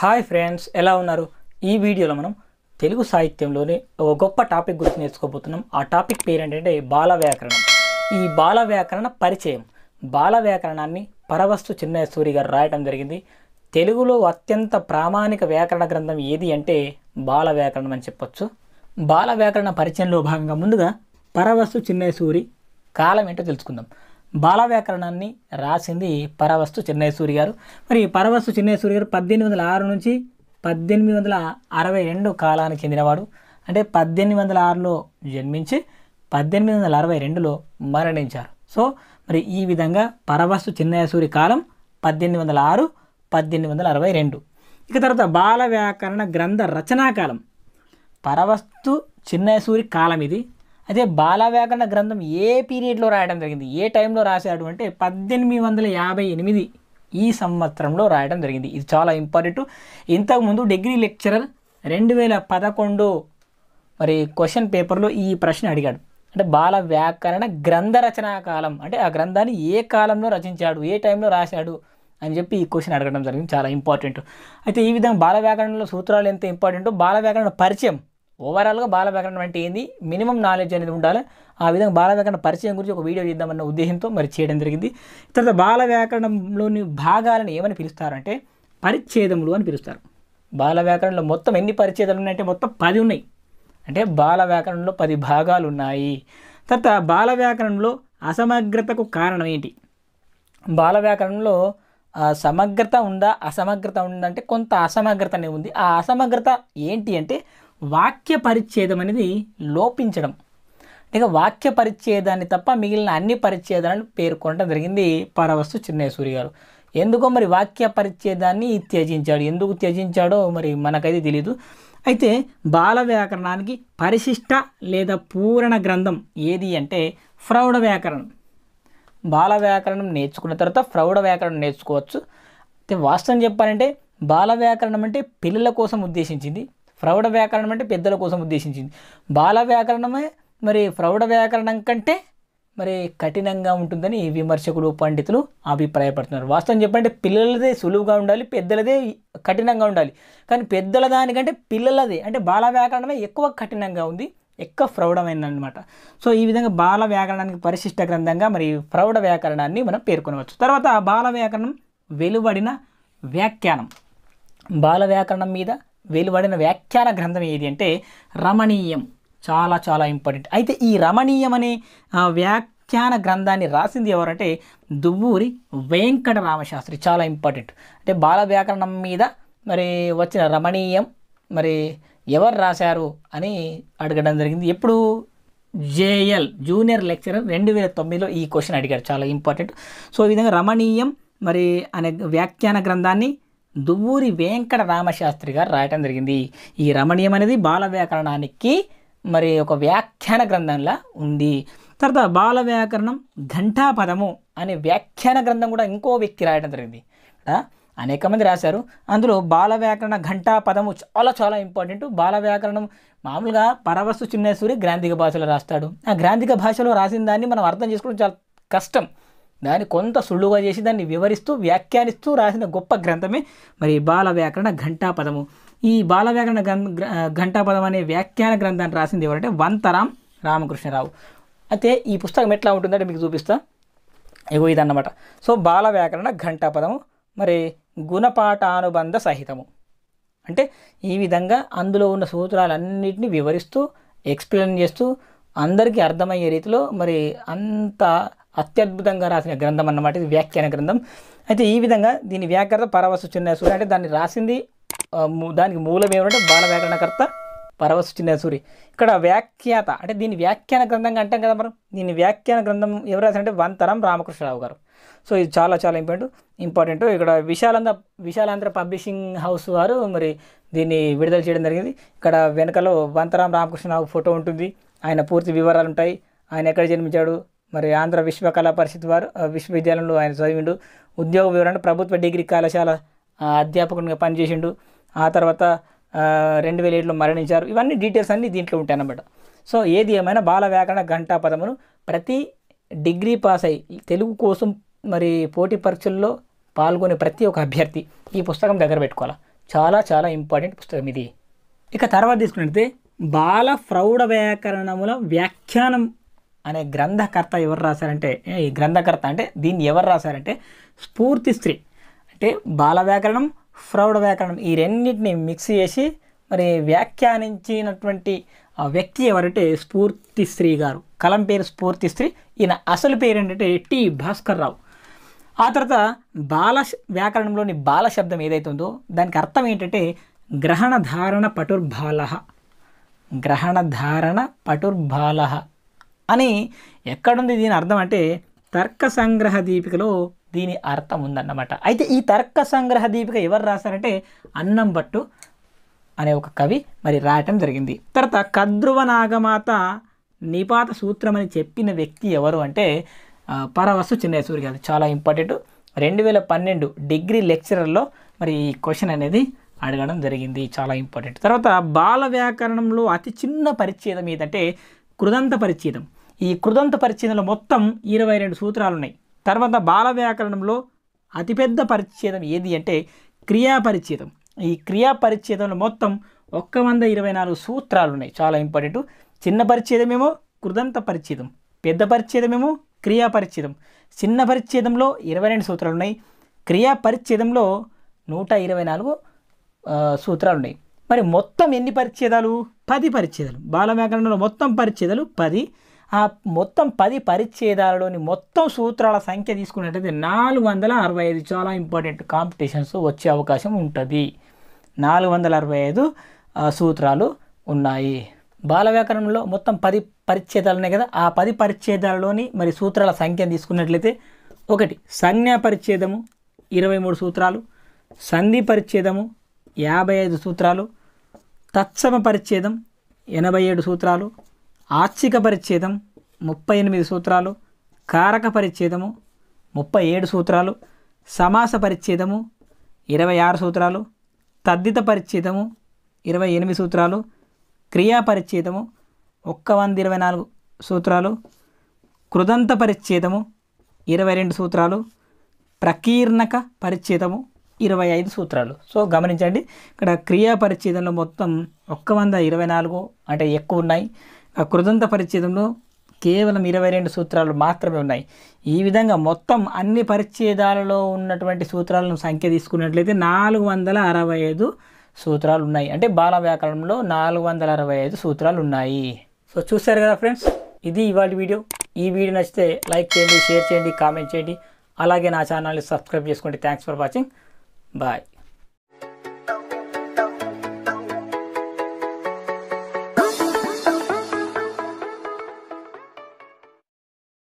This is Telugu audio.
హాయ్ ఫ్రెండ్స్ ఎలా ఉన్నారు ఈ వీడియోలో మనం తెలుగు సాహిత్యంలోని ఒక గొప్ప టాపిక్ గురించి నేర్చుకోబోతున్నాం ఆ టాపిక్ పేరు ఏంటంటే బాల వ్యాకరణం ఈ బాల వ్యాకరణ పరిచయం బాల వ్యాకరణాన్ని పరవస్తు సూరి గారు రాయటం జరిగింది తెలుగులో అత్యంత ప్రామాణిక వ్యాకరణ గ్రంథం ఏది అంటే బాల వ్యాకరణం అని చెప్పొచ్చు బాల వ్యాకరణ పరిచయంలో భాగంగా ముందుగా పరవస్తు సూరి కాలం ఏంటో తెలుసుకుందాం బాల వ్యాకరణాన్ని రాసింది పరవస్తు చిన్నేశ్వరి గారు మరి పరవస్తు చిన్నేశ్వరి గారు పద్దెనిమిది వందల ఆరు నుంచి పద్దెనిమిది వందల అరవై రెండు కాలానికి చెందినవాడు అంటే పద్దెనిమిది వందల ఆరులో జన్మించి పద్దెనిమిది వందల అరవై రెండులో మరణించారు సో మరి ఈ విధంగా పరవస్తు చిన్నయసూరి కాలం పద్దెనిమిది వందల ఆరు పద్దెనిమిది వందల అరవై రెండు ఇక తర్వాత బాల వ్యాకరణ గ్రంథ రచనా కాలం పరవస్తు చిన్నయసూరి కాలం ఇది అదే బాలవ్యాకరణ గ్రంథం ఏ పీరియడ్లో రాయడం జరిగింది ఏ టైంలో రాశాడు అంటే పద్దెనిమిది వందల యాభై ఎనిమిది ఈ సంవత్సరంలో రాయడం జరిగింది ఇది చాలా ఇంపార్టెంట్ ఇంతకుముందు డిగ్రీ లెక్చరర్ రెండు వేల పదకొండు మరి క్వశ్చన్ పేపర్లో ఈ ప్రశ్న అడిగాడు అంటే బాల వ్యాకరణ గ్రంథ రచనా కాలం అంటే ఆ గ్రంథాన్ని ఏ కాలంలో రచించాడు ఏ టైంలో రాశాడు అని చెప్పి ఈ క్వశ్చన్ అడగడం జరిగింది చాలా ఇంపార్టెంట్ అయితే ఈ విధంగా బాల వ్యాకరణంలో సూత్రాలు ఎంత ఇంపార్టెంటో బాల వ్యాకరణ పరిచయం ఓవరాల్గా బాల వ్యాకరణం అంటే ఏంది మినిమం నాలెడ్జ్ అనేది ఉండాలి ఆ విధంగా బాల వ్యాకరణ పరిచయం గురించి ఒక వీడియో చేద్దామన్న ఉద్దేశంతో మరి చేయడం జరిగింది తర్వాత బాల వ్యాకరణంలోని భాగాలను ఏమని పిలుస్తారంటే పరిచ్ఛేదములు అని పిలుస్తారు బాల వ్యాకరణంలో మొత్తం ఎన్ని పరిచ్ఛేదాలు ఉన్నాయంటే మొత్తం పది ఉన్నాయి అంటే బాల వ్యాకరణంలో పది భాగాలు ఉన్నాయి తర్వాత బాల వ్యాకరణంలో అసమగ్రతకు కారణం ఏంటి బాల వ్యాకరణంలో సమగ్రత ఉందా అసమగ్రత ఉందంటే కొంత అసమగ్రతనే ఉంది ఆ అసమగ్రత ఏంటి అంటే వాక్య పరిచ్ఛేదం అనేది లోపించడం ఇక వాక్య పరిచ్ఛేదాన్ని తప్ప మిగిలిన అన్ని పరిచ్ఛేదాలను పేర్కొనడం జరిగింది పరవస్తు చిన్నయ్య గారు ఎందుకో మరి వాక్య పరిచ్ఛేదాన్ని త్యజించాడు ఎందుకు త్యజించాడో మరి మనకైతే తెలియదు అయితే బాల వ్యాకరణానికి పరిశిష్ట లేదా పూరణ గ్రంథం ఏది అంటే ప్రౌఢ వ్యాకరణం బాల వ్యాకరణం నేర్చుకున్న తర్వాత ప్రౌఢ వ్యాకరణం నేర్చుకోవచ్చు అయితే వాస్తవం చెప్పాలంటే బాల వ్యాకరణం అంటే పిల్లల కోసం ఉద్దేశించింది ప్రౌఢ వ్యాకరణం అంటే పెద్దల కోసం ఉద్దేశించింది బాల వ్యాకరణమే మరి ప్రౌఢ వ్యాకరణం కంటే మరి కఠినంగా ఉంటుందని విమర్శకులు పండితులు అభిప్రాయపడుతున్నారు వాస్తవం చెప్పంటే పిల్లలదే సులువుగా ఉండాలి పెద్దలదే కఠినంగా ఉండాలి కానీ పెద్దల దానికంటే పిల్లలదే అంటే బాల వ్యాకరణమే ఎక్కువ కఠినంగా ఉంది ఎక్కువ అనమాట సో ఈ విధంగా బాల వ్యాకరణానికి పరిశిష్ట గ్రంథంగా మరి ప్రౌఢ వ్యాకరణాన్ని మనం పేర్కొనవచ్చు తర్వాత బాల వ్యాకరణం వెలువడిన వ్యాఖ్యానం బాల వ్యాకరణం మీద వెలువడిన వ్యాఖ్యాన గ్రంథం ఏది అంటే రమణీయం చాలా చాలా ఇంపార్టెంట్ అయితే ఈ రమణీయం అనే వ్యాఖ్యాన గ్రంథాన్ని రాసింది ఎవరంటే దువ్వూరి వెంకట రామశాస్త్రి చాలా ఇంపార్టెంట్ అంటే బాల వ్యాకరణం మీద మరి వచ్చిన రమణీయం మరి ఎవరు రాశారు అని అడగడం జరిగింది ఎప్పుడు జేఎల్ జూనియర్ లెక్చరర్ రెండు వేల తొమ్మిదిలో ఈ క్వశ్చన్ అడిగారు చాలా ఇంపార్టెంట్ సో ఈ విధంగా రమణీయం మరి అనే వ్యాఖ్యాన గ్రంథాన్ని దువ్వూరి వెంకట రామశాస్త్రి గారు రాయటం జరిగింది ఈ రమణీయం అనేది బాల వ్యాకరణానికి మరి ఒక వ్యాఖ్యాన గ్రంథంలా ఉంది తర్వాత బాల వ్యాకరణం ఘంటాపదము అనే వ్యాఖ్యాన గ్రంథం కూడా ఇంకో వ్యక్తి రాయడం జరిగింది అనేక మంది రాశారు అందులో బాల వ్యాకరణ ఘంటా పదము చాలా చాలా ఇంపార్టెంట్ బాల వ్యాకరణం మామూలుగా పరవస్సు చిన్నేశ్వరి గ్రాంధిక భాషలో రాస్తాడు ఆ గ్రాంధిక భాషలో రాసిన దాన్ని మనం అర్థం చేసుకోవడం చాలా కష్టం దాన్ని కొంత సుళ్ళుగా చేసి దాన్ని వివరిస్తూ వ్యాఖ్యానిస్తూ రాసిన గొప్ప గ్రంథమే మరి బాల వ్యాకరణ ఘంటాపదము ఈ బాల వ్యాకరణ ఘంటాపదం అనే వ్యాఖ్యాన గ్రంథాన్ని రాసింది ఎవరంటే వంతరాం రామకృష్ణరావు అయితే ఈ పుస్తకం ఎట్లా ఉంటుందంటే మీకు చూపిస్తా ఇది ఇదన్నమాట సో బాల వ్యాకరణ ఘంటాపదము మరి గుణపాఠానుబంధ సహితము అంటే ఈ విధంగా అందులో ఉన్న సూత్రాలన్నింటినీ వివరిస్తూ ఎక్స్ప్లెయిన్ చేస్తూ అందరికీ అర్థమయ్యే రీతిలో మరి అంత అత్యద్భుతంగా రాసిన గ్రంథం అన్నమాట ఇది వ్యాఖ్యాన గ్రంథం అయితే ఈ విధంగా దీని వ్యాకరణ పరవశ చిన్నసూరి అంటే దాన్ని రాసింది దానికి మూలం ఏమంటే బాల వ్యాకరణకర్త పరవశ చిన్నసూరి ఇక్కడ వ్యాఖ్యాత అంటే దీని వ్యాఖ్యాన గ్రంథంగా అంటాం కదా మనం దీని వ్యాఖ్యాన గ్రంథం ఎవరు రాశారంటే వంతరం రామకృష్ణరావు గారు సో ఇది చాలా చాలా ఇంపార్టెంట్ ఇంపార్టెంట్ ఇక్కడ విశాలంద విశాలాంధ్ర పబ్లిషింగ్ హౌస్ వారు మరి దీన్ని విడుదల చేయడం జరిగింది ఇక్కడ వెనకలో వంతరాం రామకృష్ణరావు ఫోటో ఉంటుంది ఆయన పూర్తి వివరాలు ఉంటాయి ఆయన ఎక్కడ జన్మించాడు మరి ఆంధ్ర విశ్వకళా పరిషత్ వారు విశ్వవిద్యాలయంలో ఆయన చదివిండు ఉద్యోగ వివరణ ప్రభుత్వ డిగ్రీ కళాశాల అధ్యాపకునిగా పనిచేసిండు ఆ తర్వాత రెండు వేల ఏడులో మరణించారు ఇవన్నీ డీటెయిల్స్ అన్నీ దీంట్లో ఉంటాయి అనమాట సో ఏది ఏమైనా బాల వ్యాకరణ ఘంటా పదమును ప్రతి డిగ్రీ పాస్ అయి తెలుగు కోసం మరి పోటీ పరీక్షల్లో పాల్గొనే ప్రతి ఒక్క అభ్యర్థి ఈ పుస్తకం దగ్గర పెట్టుకోవాలి చాలా చాలా ఇంపార్టెంట్ పుస్తకం ఇది ఇక తర్వాత తీసుకున్నట్లయితే బాల ప్రౌఢ వ్యాకరణముల వ్యాఖ్యానం అనే గ్రంథకర్త ఎవరు రాశారంటే ఈ గ్రంథకర్త అంటే దీన్ని ఎవరు రాశారంటే స్ఫూర్తి స్త్రీ అంటే బాల వ్యాకరణం ఫ్రౌడ్ వ్యాకరణం ఈ రెండింటిని మిక్స్ చేసి మరి వ్యాఖ్యానించినటువంటి వ్యక్తి ఎవరంటే స్ఫూర్తి స్త్రీ గారు కలం పేరు స్ఫూర్తి స్త్రీ ఈయన అసలు పేరు ఏంటంటే టి భాస్కర్ రావు ఆ తర్వాత బాల వ్యాకరణంలోని బాల శబ్దం ఏదైతే ఉందో దానికి అర్థం ఏంటంటే గ్రహణ ధారణ పటుర్బాల గ్రహణ ధారణ పటుర్బాల అని ఎక్కడుంది దీని అర్థం అంటే తర్క సంగ్రహ దీపికలో దీని అర్థం ఉందన్నమాట అయితే ఈ తర్క సంగ్రహ దీపిక ఎవరు రాశారంటే అన్నం భట్టు అనే ఒక కవి మరి రాయటం జరిగింది తర్వాత కద్రువ నాగమాత నిపాత సూత్రం అని చెప్పిన వ్యక్తి ఎవరు అంటే పరవస్తు చిన్నయ్య సూర్య గారు చాలా ఇంపార్టెంట్ రెండు వేల పన్నెండు డిగ్రీ లెక్చరర్లో మరి ఈ క్వశ్చన్ అనేది అడగడం జరిగింది చాలా ఇంపార్టెంట్ తర్వాత బాల వ్యాకరణంలో అతి చిన్న పరిచ్ఛేదం ఏదంటే కృదంత పరిచ్ఛేదం ఈ కృదంత పరిచ్ఛేదంలో మొత్తం ఇరవై రెండు సూత్రాలు ఉన్నాయి తర్వాత బాల వ్యాకరణంలో అతిపెద్ద పరిచ్ఛేదం ఏది అంటే క్రియా పరిచ్ఛేదం ఈ క్రియా పరిచ్ఛేదంలో మొత్తం ఒక్క వంద ఇరవై నాలుగు సూత్రాలు ఉన్నాయి చాలా ఇంపార్టెంట్ చిన్న పరిచ్ఛేదమేమో కృదంత పరిచ్ఛేదం పెద్ద పరిచ్ఛేదమేమో క్రియా పరిచ్ఛేదం చిన్న పరిచ్ఛేదంలో ఇరవై రెండు సూత్రాలు ఉన్నాయి క్రియా పరిచ్ఛేదంలో నూట ఇరవై నాలుగు సూత్రాలు ఉన్నాయి మరి మొత్తం ఎన్ని పరిచ్ఛేదాలు పది పరిచ్ఛేదాలు బాల వ్యాకరణంలో మొత్తం పరిచ్ఛేదాలు పది ఆ మొత్తం పది పరిచ్ఛేదాలలోని మొత్తం సూత్రాల సంఖ్య తీసుకున్నట్టయితే నాలుగు వందల అరవై ఐదు చాలా ఇంపార్టెంట్ కాంపిటీషన్స్ వచ్చే అవకాశం ఉంటుంది నాలుగు వందల అరవై ఐదు సూత్రాలు ఉన్నాయి బాల వ్యాకరణంలో మొత్తం పది పరిచ్ఛేదాలు ఉన్నాయి కదా ఆ పది పరిచ్ఛేదాలలోని మరి సూత్రాల సంఖ్యను తీసుకున్నట్లయితే ఒకటి సంజ్ఞా పరిచ్ఛేదము ఇరవై మూడు సూత్రాలు సంధి పరిచ్ఛేదము యాభై ఐదు సూత్రాలు తత్సమ పరిచ్ఛేదం ఎనభై ఏడు సూత్రాలు ఆచ్చిక పరిచ్ఛేదం ముప్పై ఎనిమిది సూత్రాలు కారక పరిచ్ఛేదము ముప్పై ఏడు సూత్రాలు సమాస పరిచ్ఛేదము ఇరవై ఆరు సూత్రాలు తద్దిత పరిచ్ఛేదము ఇరవై ఎనిమిది సూత్రాలు క్రియా పరిచ్ఛేదము ఒక్క వంద ఇరవై నాలుగు సూత్రాలు కృదంత పరిచ్ఛేదము ఇరవై రెండు సూత్రాలు ప్రకీర్ణక పరిచ్ఛేదము ఇరవై ఐదు సూత్రాలు సో గమనించండి ఇక్కడ క్రియా పరిచ్ఛేదంలో మొత్తం ఒక్క వంద ఇరవై నాలుగు అంటే ఎక్కువ ఉన్నాయి ఆ కృదంత పరిచ్ఛేదంలో కేవలం ఇరవై రెండు సూత్రాలు మాత్రమే ఉన్నాయి ఈ విధంగా మొత్తం అన్ని పరిచ్ఛేదాలలో ఉన్నటువంటి సూత్రాలను సంఖ్య తీసుకున్నట్లయితే నాలుగు వందల అరవై ఐదు సూత్రాలు ఉన్నాయి అంటే బాల వ్యాకరణంలో నాలుగు వందల అరవై ఐదు సూత్రాలు ఉన్నాయి సో చూశారు కదా ఫ్రెండ్స్ ఇది ఇవాళ వీడియో ఈ వీడియో నచ్చితే లైక్ చేయండి షేర్ చేయండి కామెంట్ చేయండి అలాగే నా ఛానల్ని సబ్స్క్రైబ్ చేసుకోండి థ్యాంక్స్ ఫర్ వాచింగ్ బాయ్